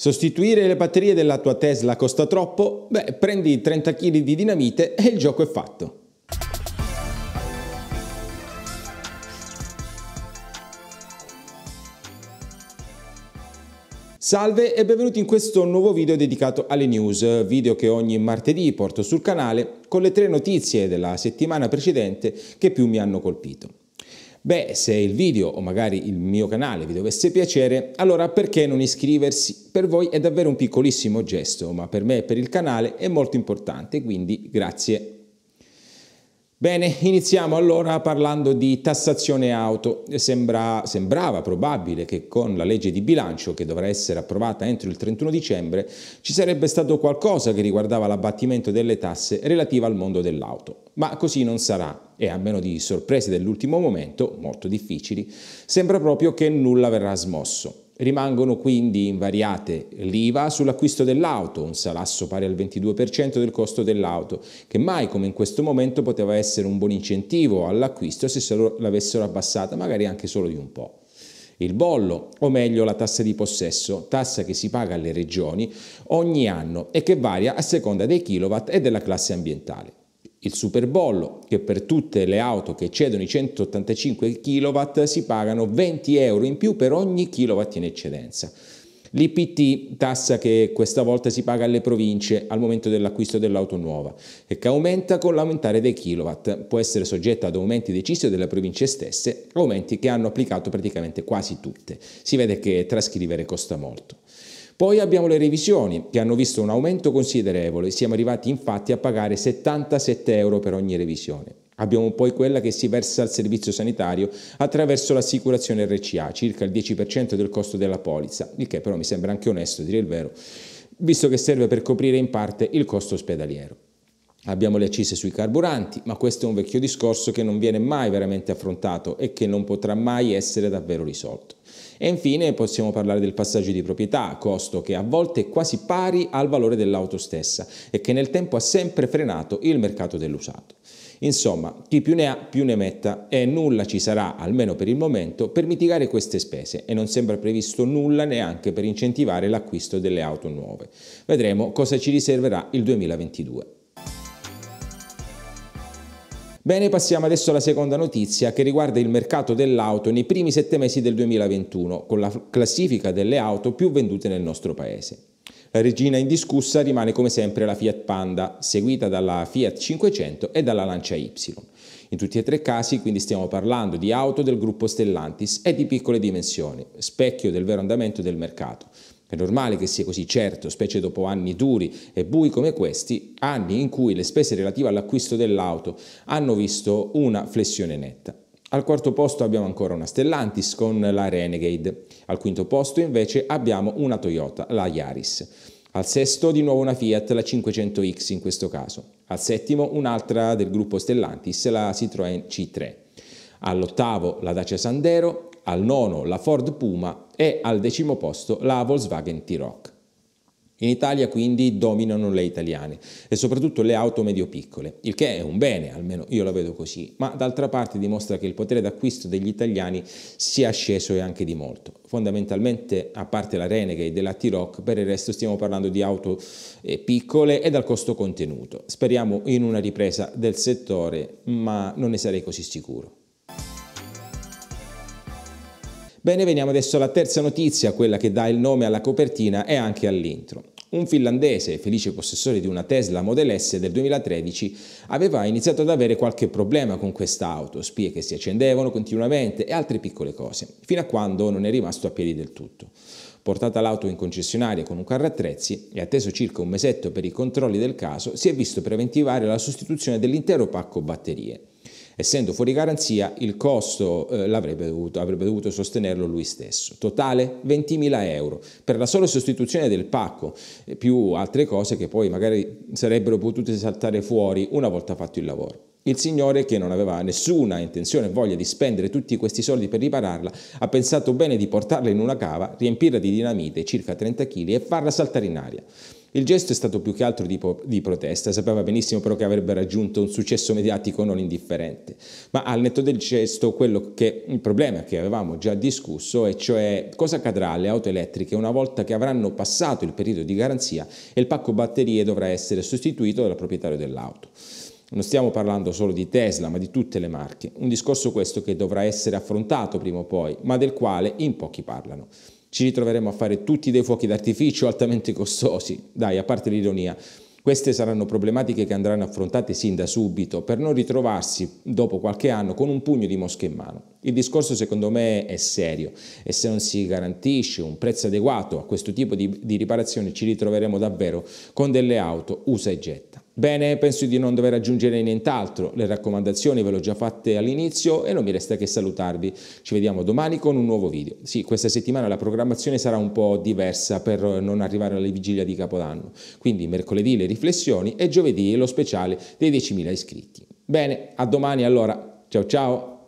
Sostituire le batterie della tua Tesla costa troppo? Beh, prendi 30 kg di dinamite e il gioco è fatto. Salve e benvenuti in questo nuovo video dedicato alle news, video che ogni martedì porto sul canale con le tre notizie della settimana precedente che più mi hanno colpito. Beh, se il video o magari il mio canale vi dovesse piacere, allora perché non iscriversi? Per voi è davvero un piccolissimo gesto, ma per me e per il canale è molto importante, quindi grazie. Bene, iniziamo allora parlando di tassazione auto. Sembra, sembrava probabile che con la legge di bilancio, che dovrà essere approvata entro il 31 dicembre, ci sarebbe stato qualcosa che riguardava l'abbattimento delle tasse relative al mondo dell'auto. Ma così non sarà e a meno di sorprese dell'ultimo momento, molto difficili, sembra proprio che nulla verrà smosso. Rimangono quindi invariate l'IVA sull'acquisto dell'auto, un salasso pari al 22% del costo dell'auto, che mai come in questo momento poteva essere un buon incentivo all'acquisto se solo l'avessero abbassata, magari anche solo di un po'. Il bollo, o meglio la tassa di possesso, tassa che si paga alle regioni ogni anno e che varia a seconda dei kilowatt e della classe ambientale il superbollo, che per tutte le auto che eccedono i 185 kW si pagano 20 euro in più per ogni kW in eccedenza. L'IPT, tassa che questa volta si paga alle province al momento dell'acquisto dell'auto nuova e che aumenta con l'aumentare dei kW, può essere soggetta ad aumenti decisi delle province stesse, aumenti che hanno applicato praticamente quasi tutte. Si vede che trascrivere costa molto. Poi abbiamo le revisioni, che hanno visto un aumento considerevole, siamo arrivati infatti a pagare 77 euro per ogni revisione. Abbiamo poi quella che si versa al servizio sanitario attraverso l'assicurazione RCA, circa il 10% del costo della polizza, il che però mi sembra anche onesto dire il vero, visto che serve per coprire in parte il costo ospedaliero. Abbiamo le accise sui carburanti, ma questo è un vecchio discorso che non viene mai veramente affrontato e che non potrà mai essere davvero risolto. E infine possiamo parlare del passaggio di proprietà, costo che a volte è quasi pari al valore dell'auto stessa e che nel tempo ha sempre frenato il mercato dell'usato. Insomma, chi più ne ha più ne metta e nulla ci sarà, almeno per il momento, per mitigare queste spese e non sembra previsto nulla neanche per incentivare l'acquisto delle auto nuove. Vedremo cosa ci riserverà il 2022. Bene, passiamo adesso alla seconda notizia che riguarda il mercato dell'auto nei primi sette mesi del 2021, con la classifica delle auto più vendute nel nostro paese. La regina indiscussa rimane come sempre la Fiat Panda, seguita dalla Fiat 500 e dalla Lancia Y. In tutti e tre i casi quindi stiamo parlando di auto del gruppo Stellantis e di piccole dimensioni, specchio del vero andamento del mercato. È normale che sia così, certo, specie dopo anni duri e bui come questi, anni in cui le spese relative all'acquisto dell'auto hanno visto una flessione netta. Al quarto posto abbiamo ancora una Stellantis con la Renegade. Al quinto posto invece abbiamo una Toyota, la Yaris. Al sesto di nuovo una Fiat, la 500X in questo caso. Al settimo un'altra del gruppo Stellantis, la Citroën C3. All'ottavo la Dacia Sandero, al nono la Ford Puma e al decimo posto la Volkswagen T-Rock. In Italia quindi dominano le italiane e soprattutto le auto medio-piccole, il che è un bene, almeno io la vedo così, ma d'altra parte dimostra che il potere d'acquisto degli italiani sia sceso e anche di molto. Fondamentalmente, a parte la Renegade e la T-Rock, per il resto stiamo parlando di auto eh, piccole e dal costo contenuto. Speriamo in una ripresa del settore, ma non ne sarei così sicuro. Bene, veniamo adesso alla terza notizia, quella che dà il nome alla copertina e anche all'intro. Un finlandese, felice possessore di una Tesla Model S del 2013, aveva iniziato ad avere qualche problema con quest'auto, spie che si accendevano continuamente e altre piccole cose, fino a quando non è rimasto a piedi del tutto. Portata l'auto in concessionaria con un carro attrezzi e atteso circa un mesetto per i controlli del caso, si è visto preventivare la sostituzione dell'intero pacco batterie essendo fuori garanzia il costo eh, l'avrebbe dovuto, avrebbe dovuto sostenerlo lui stesso. Totale 20.000 euro per la sola sostituzione del pacco, più altre cose che poi magari sarebbero potute saltare fuori una volta fatto il lavoro. Il signore, che non aveva nessuna intenzione e voglia di spendere tutti questi soldi per ripararla, ha pensato bene di portarla in una cava, riempirla di dinamite, circa 30 kg, e farla saltare in aria. Il gesto è stato più che altro di, di, protesta, sapeva benissimo però che avrebbe raggiunto un successo mediatico non indifferente, ma al netto del gesto che, il problema che avevamo già discusso è cioè cosa accadrà alle auto elettriche una volta che avranno passato il periodo di garanzia e il pacco batterie dovrà essere sostituito dal proprietario dell'auto. Non stiamo parlando solo di Tesla, ma di tutte le marche. Un discorso questo che dovrà essere affrontato prima o poi, ma del quale in pochi parlano ci ritroveremo a fare tutti dei fuochi d'artificio altamente costosi. Dai, a parte l'ironia. Queste saranno problematiche che andranno affrontate sin da subito per non ritrovarsi dopo qualche anno con un pugno di mosche in mano. Il discorso secondo me è serio e se non si garantisce un prezzo adeguato a questo tipo di, di riparazione ci ritroveremo davvero con delle auto usa e getta. Bene, penso di non dover aggiungere nient'altro, le raccomandazioni ve le ho già fatte all'inizio e non mi resta che salutarvi. Ci vediamo domani con un nuovo video. Sì, questa settimana la programmazione sarà un po' diversa per non arrivare alla vigilia di Capodanno, quindi mercoledì le riflessioni e giovedì lo speciale dei 10.000 iscritti. Bene, a domani allora, ciao ciao!